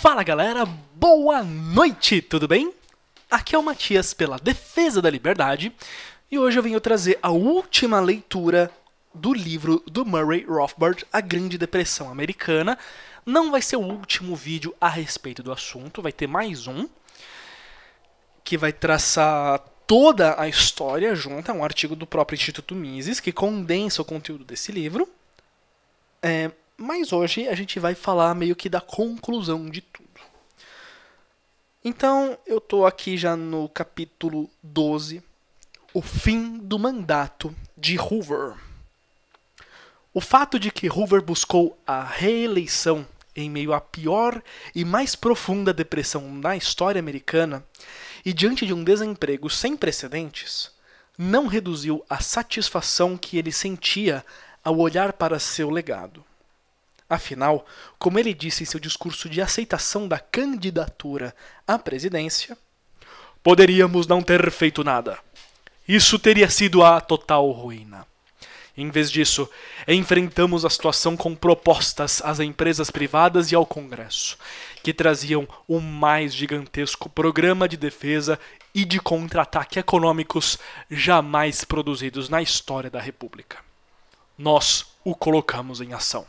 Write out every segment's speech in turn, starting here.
Fala galera, boa noite, tudo bem? Aqui é o Matias pela Defesa da Liberdade e hoje eu venho trazer a última leitura do livro do Murray Rothbard, A Grande Depressão Americana. Não vai ser o último vídeo a respeito do assunto, vai ter mais um que vai traçar toda a história junto a um artigo do próprio Instituto Mises que condensa o conteúdo desse livro. É, mas hoje a gente vai falar meio que da conclusão de tudo. Então, eu tô aqui já no capítulo 12, o fim do mandato de Hoover. O fato de que Hoover buscou a reeleição em meio à pior e mais profunda depressão na história americana e diante de um desemprego sem precedentes, não reduziu a satisfação que ele sentia ao olhar para seu legado. Afinal, como ele disse em seu discurso de aceitação da candidatura à presidência, poderíamos não ter feito nada. Isso teria sido a total ruína. Em vez disso, enfrentamos a situação com propostas às empresas privadas e ao Congresso, que traziam o mais gigantesco programa de defesa e de contra-ataque econômicos jamais produzidos na história da República. Nós o colocamos em ação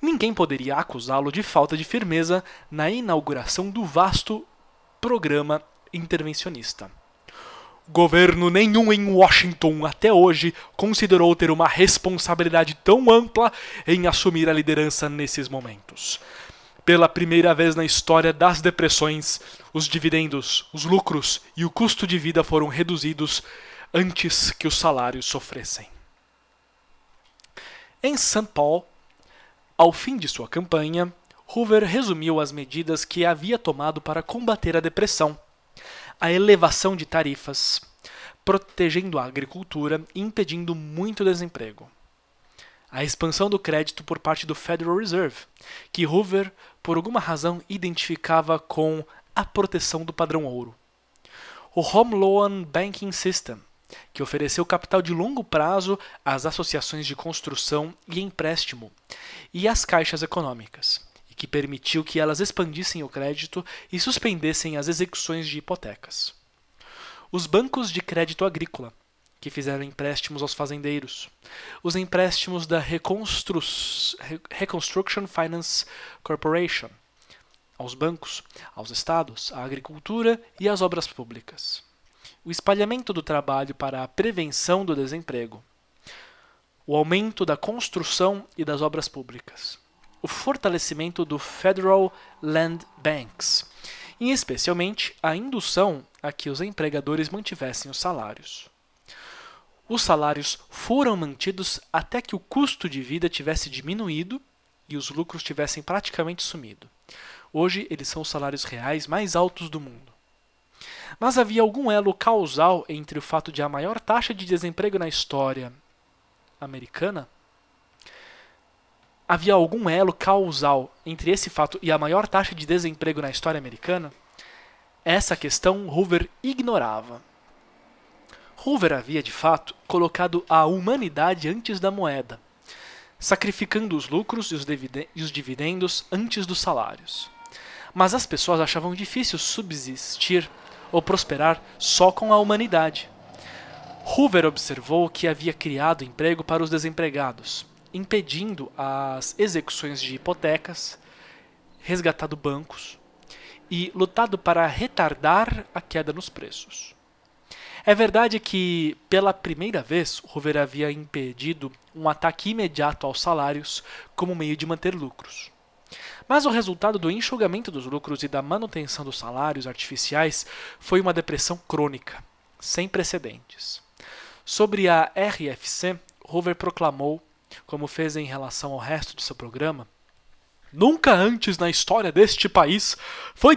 ninguém poderia acusá-lo de falta de firmeza na inauguração do vasto programa intervencionista. Governo nenhum em Washington até hoje considerou ter uma responsabilidade tão ampla em assumir a liderança nesses momentos. Pela primeira vez na história das depressões, os dividendos, os lucros e o custo de vida foram reduzidos antes que os salários sofressem. Em São Paulo, ao fim de sua campanha, Hoover resumiu as medidas que havia tomado para combater a depressão: a elevação de tarifas, protegendo a agricultura e impedindo muito desemprego. A expansão do crédito por parte do Federal Reserve, que Hoover, por alguma razão, identificava com a proteção do padrão ouro. O Home Loan Banking System, que ofereceu capital de longo prazo às associações de construção e empréstimo, e às caixas econômicas, e que permitiu que elas expandissem o crédito e suspendessem as execuções de hipotecas. Os bancos de crédito agrícola, que fizeram empréstimos aos fazendeiros, os empréstimos da Reconstru Reconstruction Finance Corporation, aos bancos, aos estados, à agricultura e às obras públicas o espalhamento do trabalho para a prevenção do desemprego, o aumento da construção e das obras públicas, o fortalecimento do Federal Land Banks, e especialmente a indução a que os empregadores mantivessem os salários. Os salários foram mantidos até que o custo de vida tivesse diminuído e os lucros tivessem praticamente sumido. Hoje, eles são os salários reais mais altos do mundo mas havia algum elo causal entre o fato de a maior taxa de desemprego na história americana? Havia algum elo causal entre esse fato e a maior taxa de desemprego na história americana? Essa questão Hoover ignorava. Hoover havia, de fato, colocado a humanidade antes da moeda, sacrificando os lucros e os dividendos antes dos salários. Mas as pessoas achavam difícil subsistir ou prosperar só com a humanidade. Hoover observou que havia criado emprego para os desempregados, impedindo as execuções de hipotecas, resgatado bancos e lutado para retardar a queda nos preços. É verdade que, pela primeira vez, Hoover havia impedido um ataque imediato aos salários como meio de manter lucros. Mas o resultado do enxugamento dos lucros e da manutenção dos salários artificiais foi uma depressão crônica, sem precedentes. Sobre a RFC, Hoover proclamou, como fez em relação ao resto de seu programa, Nunca antes na história deste país foi,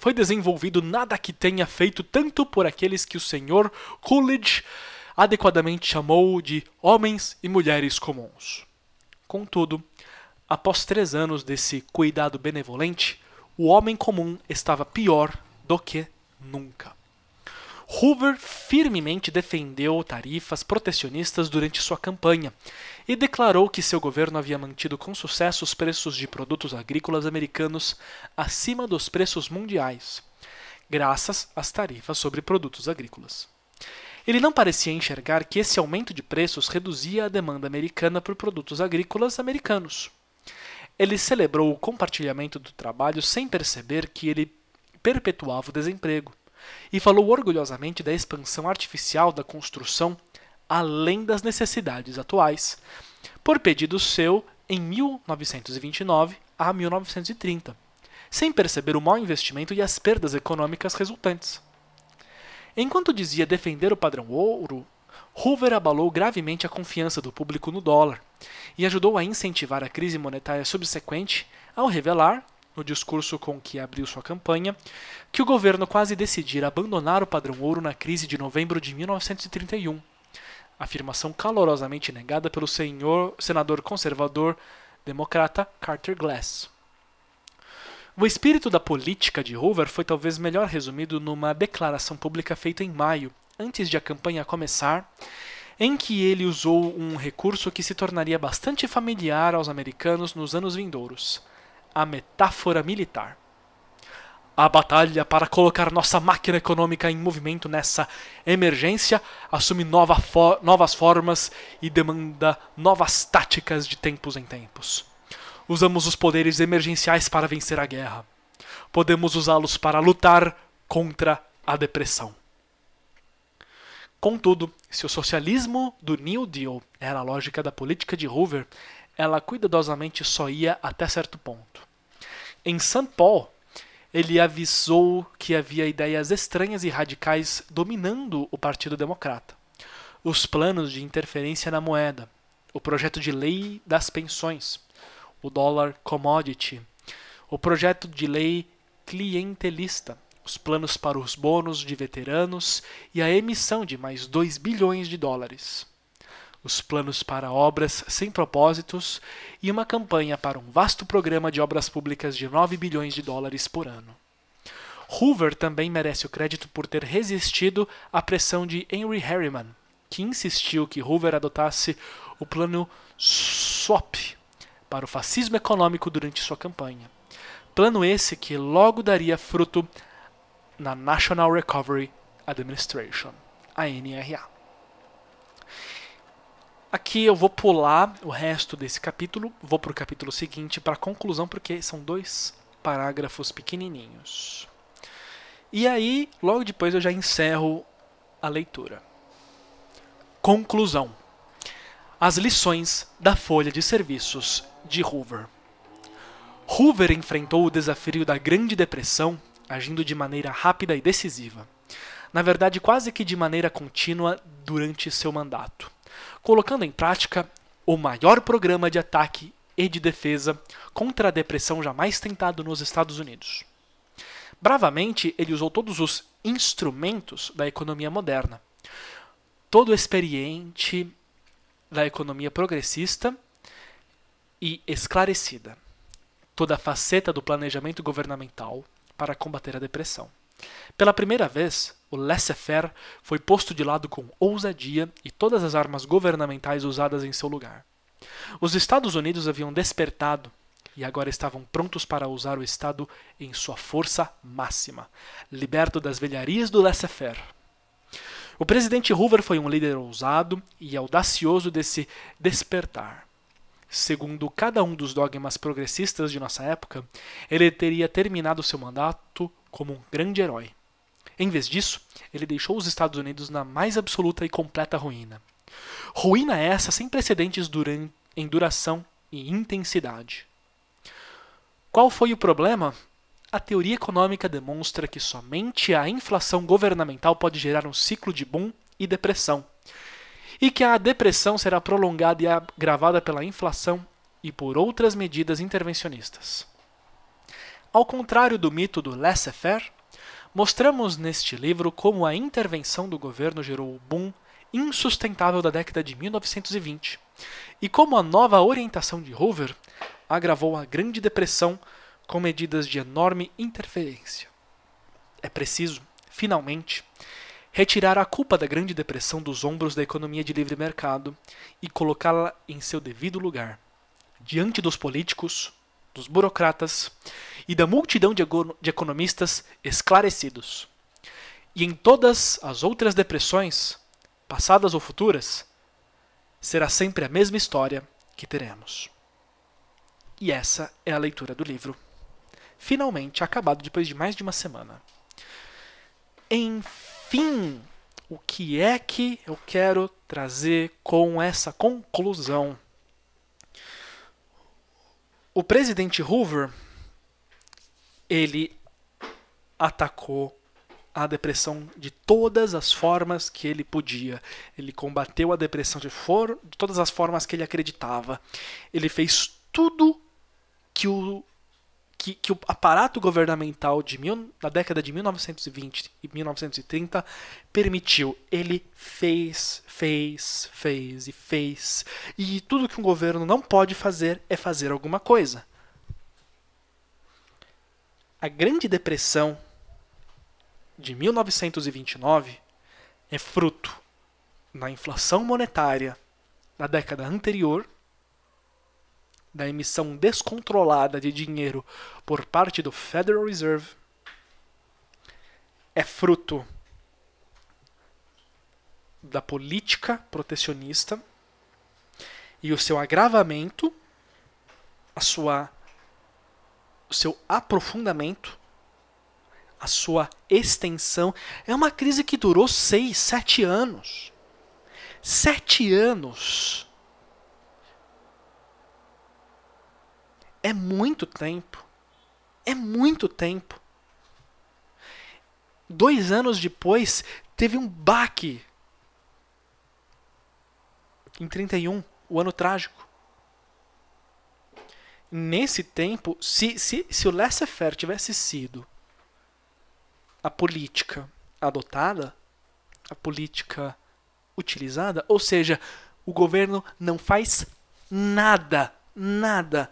foi desenvolvido nada que tenha feito tanto por aqueles que o senhor Coolidge adequadamente chamou de homens e mulheres comuns. Contudo, Após três anos desse cuidado benevolente, o homem comum estava pior do que nunca. Hoover firmemente defendeu tarifas protecionistas durante sua campanha e declarou que seu governo havia mantido com sucesso os preços de produtos agrícolas americanos acima dos preços mundiais, graças às tarifas sobre produtos agrícolas. Ele não parecia enxergar que esse aumento de preços reduzia a demanda americana por produtos agrícolas americanos. Ele celebrou o compartilhamento do trabalho sem perceber que ele perpetuava o desemprego e falou orgulhosamente da expansão artificial da construção além das necessidades atuais, por pedido seu em 1929 a 1930, sem perceber o mau investimento e as perdas econômicas resultantes. Enquanto dizia defender o padrão ouro, Hoover abalou gravemente a confiança do público no dólar e ajudou a incentivar a crise monetária subsequente ao revelar, no discurso com que abriu sua campanha, que o governo quase decidira abandonar o padrão ouro na crise de novembro de 1931. Afirmação calorosamente negada pelo senhor senador conservador democrata Carter Glass. O espírito da política de Hoover foi talvez melhor resumido numa declaração pública feita em maio, antes de a campanha começar, em que ele usou um recurso que se tornaria bastante familiar aos americanos nos anos vindouros: a metáfora militar. A batalha para colocar nossa máquina econômica em movimento nessa emergência assume nova fo novas formas e demanda novas táticas de tempos em tempos. Usamos os poderes emergenciais para vencer a guerra. Podemos usá-los para lutar contra a depressão. Contudo, se o socialismo do New Deal era a lógica da política de Hoover, ela cuidadosamente só ia até certo ponto. Em São Paul, ele avisou que havia ideias estranhas e radicais dominando o Partido Democrata. Os planos de interferência na moeda, o projeto de lei das pensões, o dólar commodity, o projeto de lei clientelista, os planos para os bônus de veteranos e a emissão de mais 2 bilhões de dólares, os planos para obras sem propósitos e uma campanha para um vasto programa de obras públicas de 9 bilhões de dólares por ano. Hoover também merece o crédito por ter resistido à pressão de Henry Harriman, que insistiu que Hoover adotasse o plano SWAP para o fascismo econômico durante sua campanha. Plano esse que logo daria fruto na National Recovery Administration, a NRA. Aqui eu vou pular o resto desse capítulo, vou para o capítulo seguinte para a conclusão, porque são dois parágrafos pequenininhos. E aí, logo depois eu já encerro a leitura. Conclusão: As lições da folha de serviços de Hoover. Hoover enfrentou o desafio da Grande Depressão agindo de maneira rápida e decisiva. Na verdade, quase que de maneira contínua durante seu mandato, colocando em prática o maior programa de ataque e de defesa contra a depressão jamais tentado nos Estados Unidos. Bravamente, ele usou todos os instrumentos da economia moderna, todo experiente da economia progressista e esclarecida, toda a faceta do planejamento governamental, para combater a depressão. Pela primeira vez, o laissez-faire foi posto de lado com ousadia e todas as armas governamentais usadas em seu lugar. Os Estados Unidos haviam despertado e agora estavam prontos para usar o Estado em sua força máxima, liberto das velharias do laissez-faire. O presidente Hoover foi um líder ousado e audacioso desse despertar segundo cada um dos dogmas progressistas de nossa época, ele teria terminado seu mandato como um grande herói. Em vez disso, ele deixou os Estados Unidos na mais absoluta e completa ruína. Ruína essa sem precedentes em duração e intensidade. Qual foi o problema? A teoria econômica demonstra que somente a inflação governamental pode gerar um ciclo de boom e depressão, e que a depressão será prolongada e agravada pela inflação e por outras medidas intervencionistas. Ao contrário do mito do laissez-faire, mostramos neste livro como a intervenção do governo gerou o boom insustentável da década de 1920 e como a nova orientação de Hoover agravou a Grande Depressão com medidas de enorme interferência. É preciso, finalmente, retirar a culpa da Grande Depressão dos ombros da economia de livre mercado e colocá-la em seu devido lugar, diante dos políticos, dos burocratas e da multidão de economistas esclarecidos. E em todas as outras depressões, passadas ou futuras, será sempre a mesma história que teremos. E essa é a leitura do livro. Finalmente acabado depois de mais de uma semana. Enfim fim, o que é que eu quero trazer com essa conclusão? O presidente Hoover ele atacou a depressão de todas as formas que ele podia. Ele combateu a depressão de, for de todas as formas que ele acreditava. Ele fez tudo que o que, que o aparato governamental de mil, na década de 1920 e 1930 permitiu. Ele fez, fez, fez e fez. E tudo que um governo não pode fazer é fazer alguma coisa. A Grande Depressão de 1929 é fruto da inflação monetária na década anterior da emissão descontrolada de dinheiro por parte do Federal Reserve é fruto da política protecionista e o seu agravamento, a sua, o seu aprofundamento, a sua extensão. É uma crise que durou seis, sete anos. Sete anos É muito tempo. É muito tempo. Dois anos depois, teve um baque. Em 31, o ano trágico. Nesse tempo, se, se, se o laissez-faire tivesse sido a política adotada, a política utilizada, ou seja, o governo não faz nada, nada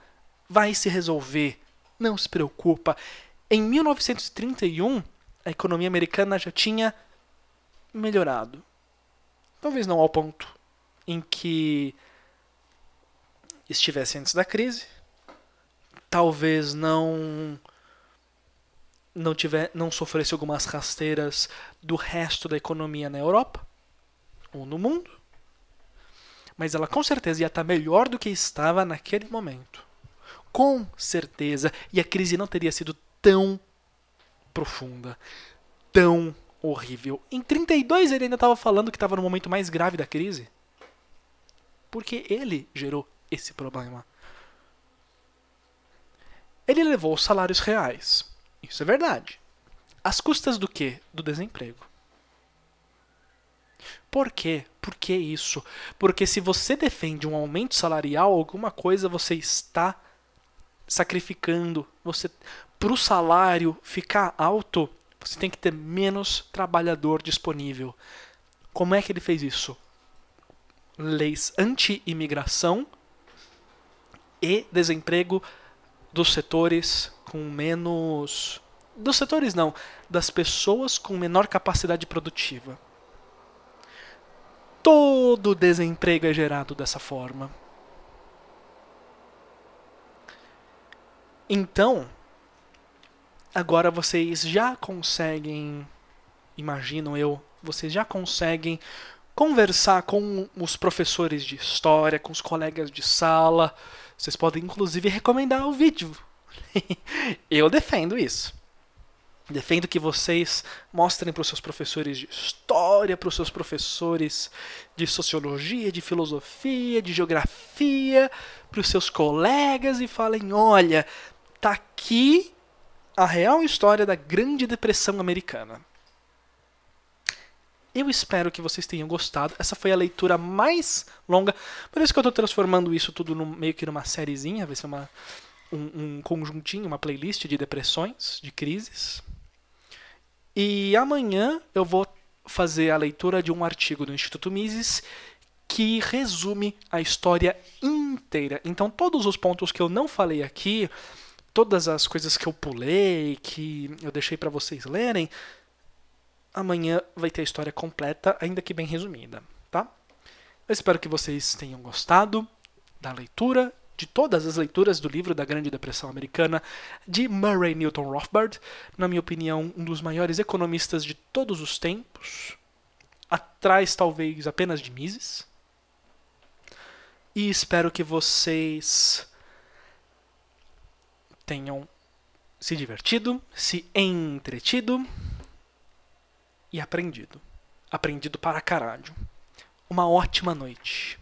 vai se resolver. Não se preocupa. Em 1931, a economia americana já tinha melhorado. Talvez não ao ponto em que estivesse antes da crise. Talvez não não tiver não sofresse algumas rasteiras do resto da economia na Europa ou no mundo. Mas ela com certeza ia estar melhor do que estava naquele momento com certeza, e a crise não teria sido tão profunda, tão horrível. Em 32 ele ainda estava falando que estava no momento mais grave da crise. Porque ele gerou esse problema. Ele levou os salários reais. Isso é verdade. Às custas do quê? Do desemprego. Por quê? Por que isso? Porque se você defende um aumento salarial, alguma coisa você está sacrificando, você para o salário ficar alto, você tem que ter menos trabalhador disponível. Como é que ele fez isso? Leis anti-imigração e desemprego dos setores com menos. Dos setores não, das pessoas com menor capacidade produtiva. Todo desemprego é gerado dessa forma. Então, agora vocês já conseguem, imagino eu, vocês já conseguem conversar com os professores de história, com os colegas de sala. Vocês podem inclusive recomendar o vídeo. eu defendo isso. Defendo que vocês mostrem para os seus professores de história, para os seus professores de sociologia, de filosofia, de geografia, para os seus colegas e falem: olha, tá aqui a real história da Grande Depressão Americana. Eu espero que vocês tenham gostado. Essa foi a leitura mais longa. Por isso que eu estou transformando isso tudo no, meio que numa sériezinha, vai ser uma, um, um conjuntinho, uma playlist de depressões, de crises. E amanhã eu vou fazer a leitura de um artigo do Instituto Mises que resume a história inteira. Então todos os pontos que eu não falei aqui, todas as coisas que eu pulei, que eu deixei para vocês lerem, amanhã vai ter a história completa, ainda que bem resumida, tá? Eu espero que vocês tenham gostado da leitura, de todas as leituras do livro da Grande Depressão Americana de Murray Newton Rothbard, na minha opinião, um dos maiores economistas de todos os tempos, atrás talvez apenas de Mises. E espero que vocês tenham se divertido, se entretido e aprendido. Aprendido para caralho. Uma ótima noite.